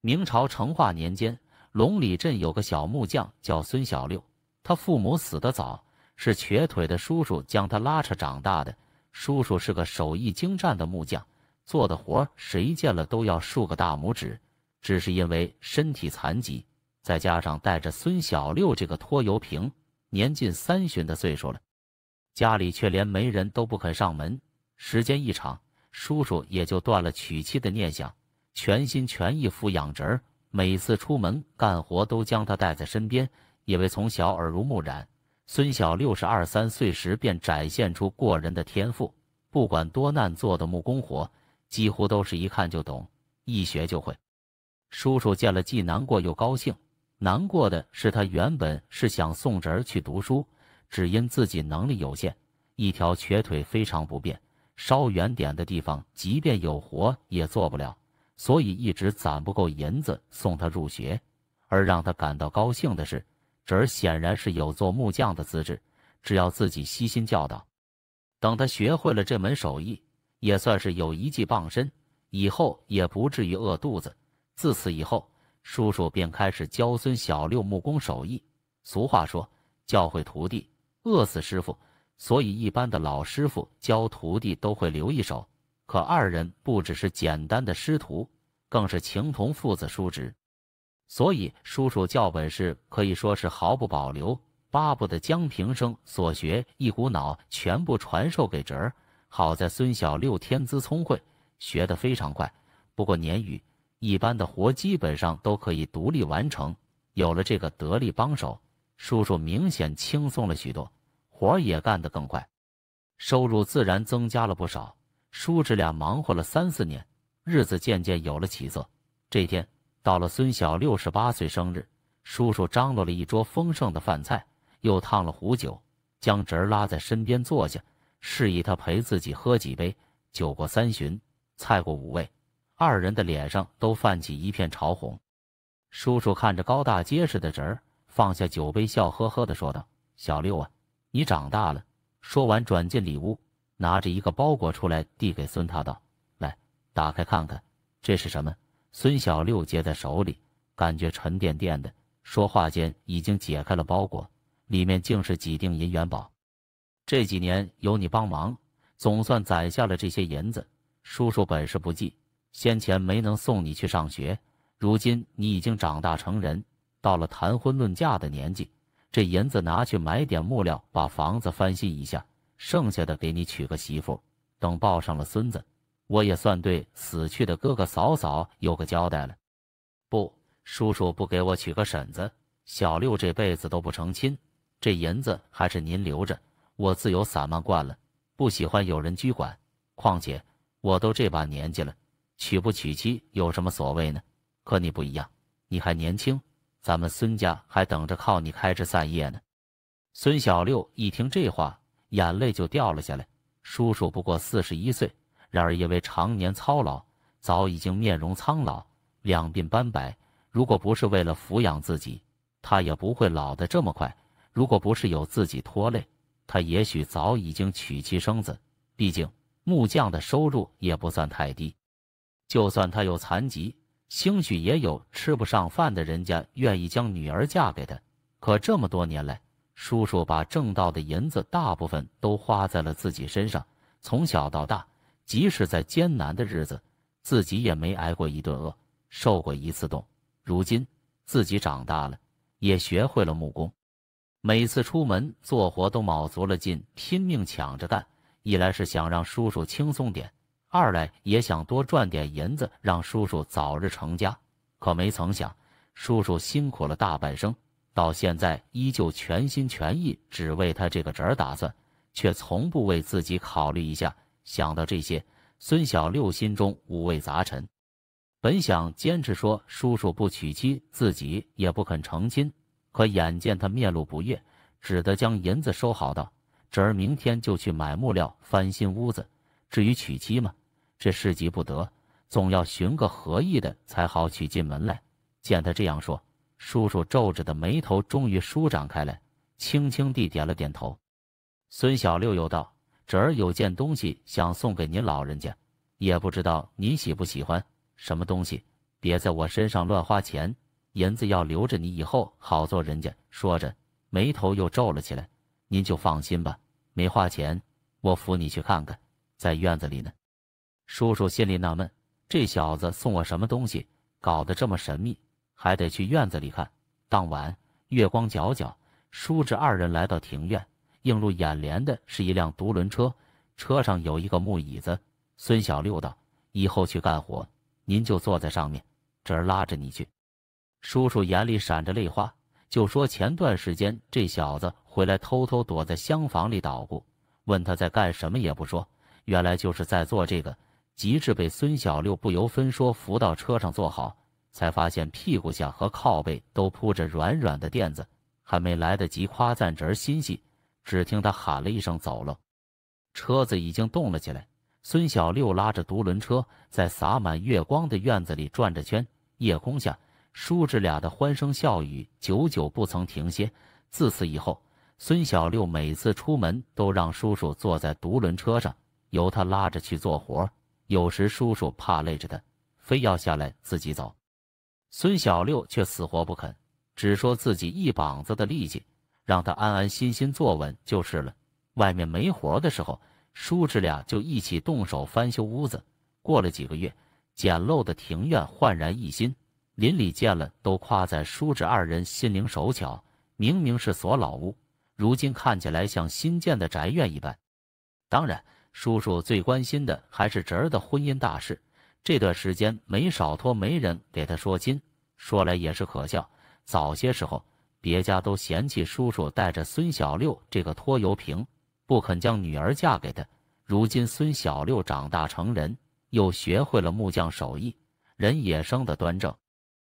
明朝成化年间，龙里镇有个小木匠叫孙小六，他父母死得早，是瘸腿的叔叔将他拉扯长大的。叔叔是个手艺精湛的木匠，做的活谁见了都要竖个大拇指。只是因为身体残疾，再加上带着孙小六这个拖油瓶，年近三旬的岁数了，家里却连媒人都不肯上门。时间一长，叔叔也就断了娶妻的念想。全心全意抚养侄儿，每次出门干活都将他带在身边。因为从小耳濡目染，孙小六是二三岁时便展现出过人的天赋。不管多难做的木工活，几乎都是一看就懂，一学就会。叔叔见了既难过又高兴。难过的是，他原本是想送侄儿去读书，只因自己能力有限，一条瘸腿非常不便，稍远点的地方，即便有活也做不了。所以一直攒不够银子送他入学，而让他感到高兴的是，侄儿显然是有做木匠的资质，只要自己悉心教导，等他学会了这门手艺，也算是有一技傍身，以后也不至于饿肚子。自此以后，叔叔便开始教孙小六木工手艺。俗话说，教会徒弟，饿死师傅，所以一般的老师傅教徒弟都会留一手。可二人不只是简单的师徒，更是情同父子叔侄，所以叔叔教本事可以说是毫不保留，巴不得将平生所学一股脑全部传授给侄儿。好在孙小六天资聪慧，学得非常快。不过年余，一般的活基本上都可以独立完成。有了这个得力帮手，叔叔明显轻松了许多，活也干得更快，收入自然增加了不少。叔侄俩忙活了三四年，日子渐渐有了起色。这天到了孙小六十八岁生日，叔叔张罗了一桌丰盛的饭菜，又烫了壶酒，将侄儿拉在身边坐下，示意他陪自己喝几杯。酒过三巡，菜过五味，二人的脸上都泛起一片潮红。叔叔看着高大结实的侄儿，放下酒杯，笑呵呵地说道：“小六啊，你长大了。”说完转进里屋。拿着一个包裹出来，递给孙他道：“来，打开看看，这是什么？”孙小六接在手里，感觉沉甸甸的。说话间，已经解开了包裹，里面竟是几锭银元宝。这几年有你帮忙，总算攒下了这些银子。叔叔本事不济，先前没能送你去上学，如今你已经长大成人，到了谈婚论嫁的年纪，这银子拿去买点木料，把房子翻新一下。剩下的给你娶个媳妇，等抱上了孙子，我也算对死去的哥哥嫂嫂有个交代了。不，叔叔不给我娶个婶子，小六这辈子都不成亲。这银子还是您留着，我自由散漫惯了，不喜欢有人拘管。况且我都这把年纪了，娶不娶妻有什么所谓呢？可你不一样，你还年轻，咱们孙家还等着靠你开枝散叶呢。孙小六一听这话。眼泪就掉了下来。叔叔不过四十一岁，然而因为常年操劳，早已经面容苍老，两鬓斑白。如果不是为了抚养自己，他也不会老得这么快。如果不是有自己拖累，他也许早已经娶妻生子。毕竟木匠的收入也不算太低，就算他有残疾，兴许也有吃不上饭的人家愿意将女儿嫁给他。可这么多年来，叔叔把挣到的银子大部分都花在了自己身上，从小到大，即使在艰难的日子，自己也没挨过一顿饿，受过一次冻。如今自己长大了，也学会了木工，每次出门做活都卯足了劲，拼命抢着干。一来是想让叔叔轻松点，二来也想多赚点银子，让叔叔早日成家。可没曾想，叔叔辛苦了大半生。到现在依旧全心全意只为他这个侄儿打算，却从不为自己考虑一下。想到这些，孙小六心中五味杂陈。本想坚持说叔叔不娶妻，自己也不肯成亲。可眼见他面露不悦，只得将银子收好，道：“侄儿明天就去买木料翻新屋子。至于娶妻嘛，这事急不得，总要寻个合意的才好娶进门来。”见他这样说。叔叔皱着的眉头终于舒展开来，轻轻地点了点头。孙小六又道：“侄儿有件东西想送给您老人家，也不知道您喜不喜欢。什么东西？别在我身上乱花钱，银子要留着，你以后好做人家。”说着，眉头又皱了起来。“您就放心吧，没花钱，我扶你去看看，在院子里呢。”叔叔心里纳闷：这小子送我什么东西，搞得这么神秘？还得去院子里看。当晚月光皎皎，叔侄二人来到庭院，映入眼帘的是一辆独轮车，车上有一个木椅子。孙小六道：“以后去干活，您就坐在上面，侄拉着你去。”叔叔眼里闪着泪花，就说：“前段时间这小子回来，偷偷躲在厢房里捣鼓，问他在干什么也不说，原来就是在做这个。”极至被孙小六不由分说扶到车上坐好。才发现屁股下和靠背都铺着软软的垫子，还没来得及夸赞侄儿心细，只听他喊了一声“走了”，车子已经动了起来。孙小六拉着独轮车在洒满月光的院子里转着圈，夜空下，叔侄俩的欢声笑语久久不曾停歇。自此以后，孙小六每次出门都让叔叔坐在独轮车上，由他拉着去做活。有时叔叔怕累着他，非要下来自己走。孙小六却死活不肯，只说自己一膀子的力气，让他安安心心坐稳就是了。外面没活的时候，叔侄俩就一起动手翻修屋子。过了几个月，简陋的庭院焕然一新，邻里见了都夸赞叔侄二人心灵手巧。明明是所老屋，如今看起来像新建的宅院一般。当然，叔叔最关心的还是侄儿的婚姻大事。这段时间没少托媒人给他说亲，说来也是可笑。早些时候，别家都嫌弃叔叔带着孙小六这个拖油瓶，不肯将女儿嫁给他。如今孙小六长大成人，又学会了木匠手艺，人也生得端正，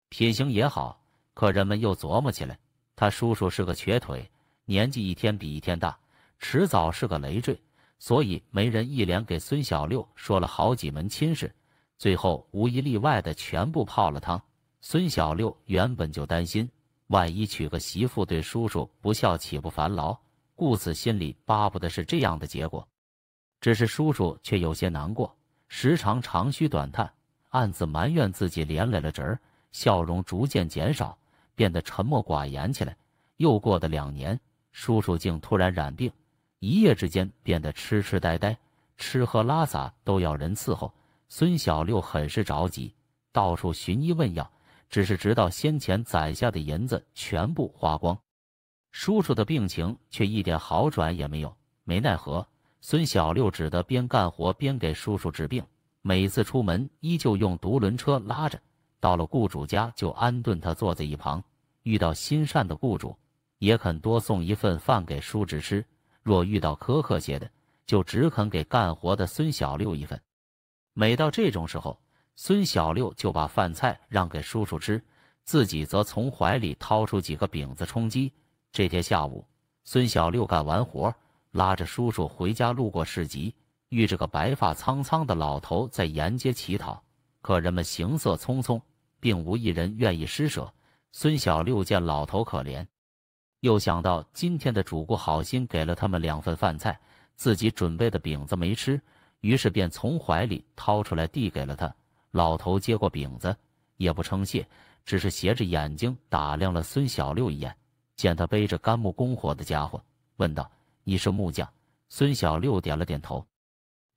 品行也好。可人们又琢磨起来，他叔叔是个瘸腿，年纪一天比一天大，迟早是个累赘，所以媒人一连给孙小六说了好几门亲事。最后无一例外的全部泡了汤。孙小六原本就担心，万一娶个媳妇对叔叔不孝，岂不烦劳？故此心里巴不得是这样的结果。只是叔叔却有些难过，时常长吁短叹，暗自埋怨自己连累了侄儿，笑容逐渐减少，变得沉默寡言起来。又过了两年，叔叔竟突然染病，一夜之间变得痴痴呆呆，吃喝拉撒都要人伺候。孙小六很是着急，到处寻医问药，只是直到先前攒下的银子全部花光，叔叔的病情却一点好转也没有。没奈何，孙小六只得边干活边给叔叔治病。每次出门依旧用独轮车拉着，到了雇主家就安顿他坐在一旁。遇到心善的雇主，也肯多送一份饭给叔侄吃；若遇到苛刻些的，就只肯给干活的孙小六一份。每到这种时候，孙小六就把饭菜让给叔叔吃，自己则从怀里掏出几个饼子充饥。这天下午，孙小六干完活，拉着叔叔回家，路过市集，遇着个白发苍苍的老头在沿街乞讨，可人们行色匆匆，并无一人愿意施舍。孙小六见老头可怜，又想到今天的主顾好心给了他们两份饭菜，自己准备的饼子没吃。于是便从怀里掏出来递给了他。老头接过饼子，也不称谢，只是斜着眼睛打量了孙小六一眼，见他背着干木工火的家伙，问道：“你是木匠？”孙小六点了点头，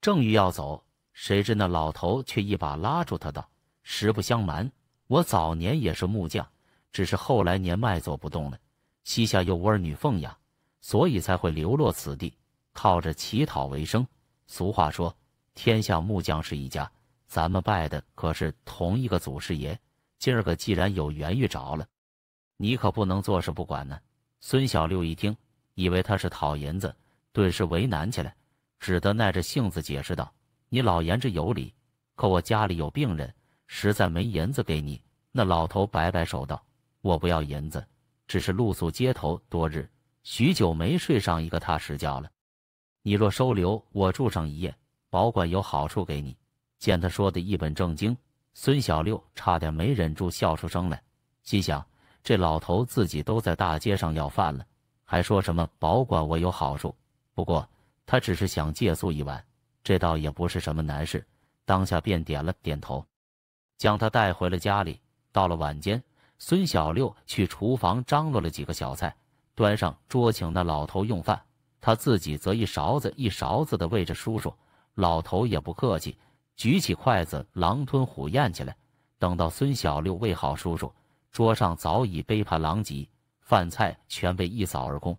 正欲要走，谁知那老头却一把拉住他，道：“实不相瞒，我早年也是木匠，只是后来年迈做不动了，膝下又无儿女奉养，所以才会流落此地，靠着乞讨为生。”俗话说，天下木匠是一家。咱们拜的可是同一个祖师爷。今儿个既然有缘遇着了，你可不能坐视不管呢。孙小六一听，以为他是讨银子，顿时为难起来，只得耐着性子解释道：“你老言之有理，可我家里有病人，实在没银子给你。”那老头摆摆手道：“我不要银子，只是露宿街头多日，许久没睡上一个踏实觉了。”你若收留我住上一夜，保管有好处给你。见他说的一本正经，孙小六差点没忍住笑出声来，心想：这老头自己都在大街上要饭了，还说什么保管我有好处？不过他只是想借宿一晚，这倒也不是什么难事。当下便点了点头，将他带回了家里。到了晚间，孙小六去厨房张罗了几个小菜，端上桌请那老头用饭。他自己则一勺子一勺子的喂着叔叔，老头也不客气，举起筷子狼吞虎咽起来。等到孙小六喂好叔叔，桌上早已杯盘狼藉，饭菜全被一扫而空。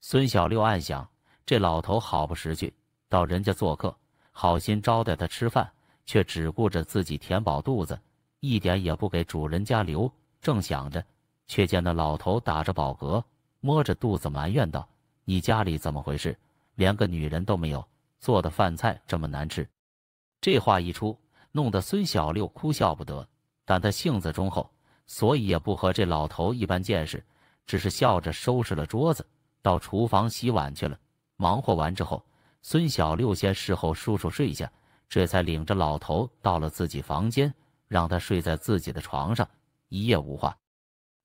孙小六暗想：这老头好不识趣，到人家做客，好心招待他吃饭，却只顾着自己填饱肚子，一点也不给主人家留。正想着，却见那老头打着饱嗝，摸着肚子埋怨道。你家里怎么回事？连个女人都没有，做的饭菜这么难吃。这话一出，弄得孙小六哭笑不得。但他性子忠厚，所以也不和这老头一般见识，只是笑着收拾了桌子，到厨房洗碗去了。忙活完之后，孙小六先侍候叔叔睡下，这才领着老头到了自己房间，让他睡在自己的床上，一夜无话。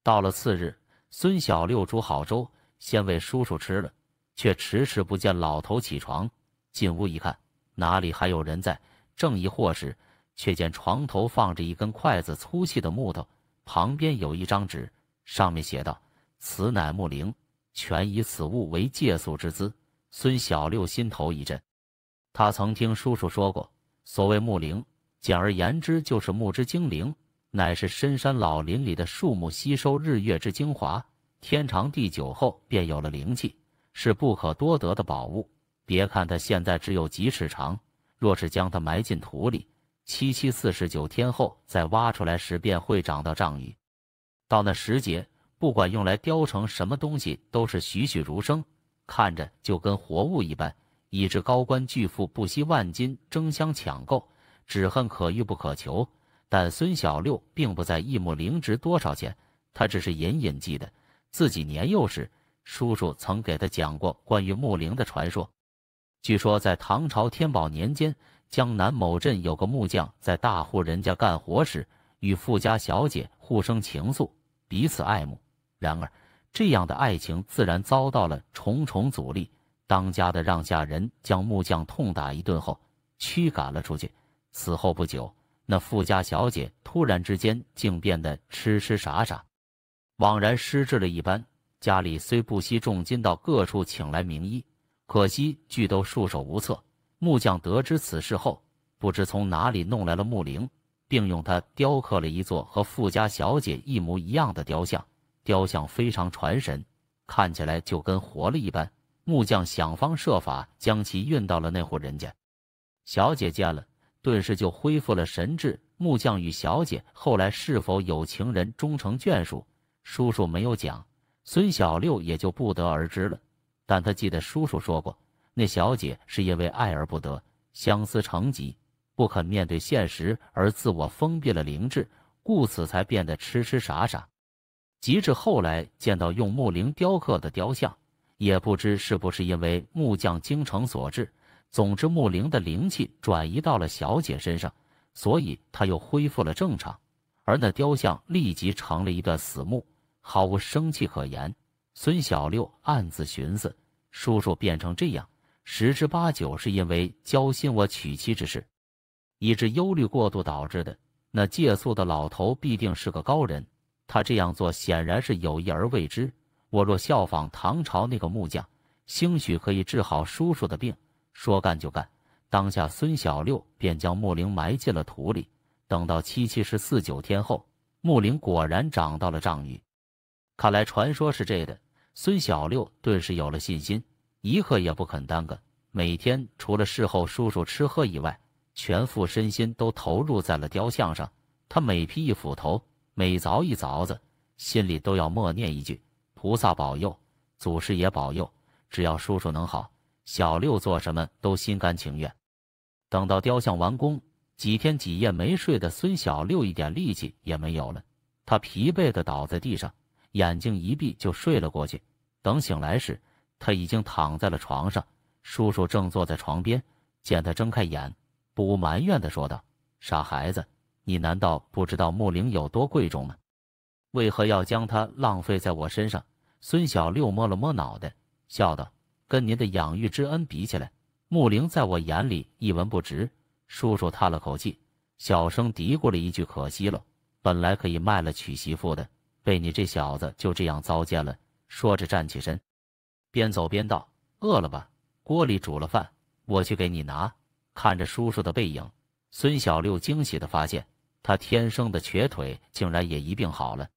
到了次日，孙小六煮好粥。先喂叔叔吃了，却迟迟不见老头起床。进屋一看，哪里还有人在？正疑惑时，却见床头放着一根筷子粗细的木头，旁边有一张纸，上面写道：“此乃木灵，全以此物为借宿之资。”孙小六心头一震，他曾听叔叔说过，所谓木灵，简而言之就是木之精灵，乃是深山老林里的树木吸收日月之精华。天长地久后，便有了灵气，是不可多得的宝物。别看它现在只有几尺长，若是将它埋进土里，七七四十九天后再挖出来时，便会长到丈余。到那时节，不管用来雕成什么东西，都是栩栩如生，看着就跟活物一般。以致高官巨富不惜万金争相抢购，只恨可遇不可求。但孙小六并不在意亩灵值多少钱，他只是隐隐记得。自己年幼时，叔叔曾给他讲过关于木灵的传说。据说在唐朝天宝年间，江南某镇有个木匠，在大户人家干活时，与富家小姐互生情愫，彼此爱慕。然而，这样的爱情自然遭到了重重阻力。当家的让下人将木匠痛打一顿后，驱赶了出去。此后不久，那富家小姐突然之间竟变得痴痴傻傻。枉然失智了一般，家里虽不惜重金到各处请来名医，可惜俱都束手无策。木匠得知此事后，不知从哪里弄来了木灵，并用它雕刻了一座和富家小姐一模一样的雕像，雕像非常传神，看起来就跟活了一般。木匠想方设法将其运到了那户人家，小姐见了，顿时就恢复了神智。木匠与小姐后来是否有情人终成眷属？叔叔没有讲，孙小六也就不得而知了。但他记得叔叔说过，那小姐是因为爱而不得，相思成疾，不肯面对现实而自我封闭了灵智，故此才变得痴痴傻傻。及至后来见到用木灵雕刻的雕像，也不知是不是因为木匠精诚所致。总之，木灵的灵气转移到了小姐身上，所以她又恢复了正常，而那雕像立即成了一段死木。毫无生气可言。孙小六暗自寻思：叔叔变成这样，十之八九是因为交心我娶妻之事，以致忧虑过度导致的。那借宿的老头必定是个高人，他这样做显然是有意而为之。我若效仿唐朝那个木匠，兴许可以治好叔叔的病。说干就干，当下孙小六便将木灵埋进了土里。等到七七十四九天后，木灵果然长到了丈余。看来传说是这的，孙小六顿时有了信心，一刻也不肯耽搁。每天除了事候叔叔吃喝以外，全副身心都投入在了雕像上。他每劈一斧头，每凿一凿子，心里都要默念一句：“菩萨保佑，祖师爷保佑。”只要叔叔能好，小六做什么都心甘情愿。等到雕像完工，几天几夜没睡的孙小六一点力气也没有了，他疲惫的倒在地上。眼睛一闭就睡了过去。等醒来时，他已经躺在了床上，叔叔正坐在床边，见他睁开眼，不无埋怨地说道：“傻孩子，你难道不知道木灵有多贵重吗？为何要将它浪费在我身上？”孙小六摸了摸脑袋，笑道：“跟您的养育之恩比起来，木灵在我眼里一文不值。”叔叔叹了口气，小声嘀咕了一句：“可惜了，本来可以卖了娶媳妇的。”被你这小子就这样糟践了，说着站起身，边走边道：“饿了吧？锅里煮了饭，我去给你拿。”看着叔叔的背影，孙小六惊喜的发现，他天生的瘸腿竟然也一并好了。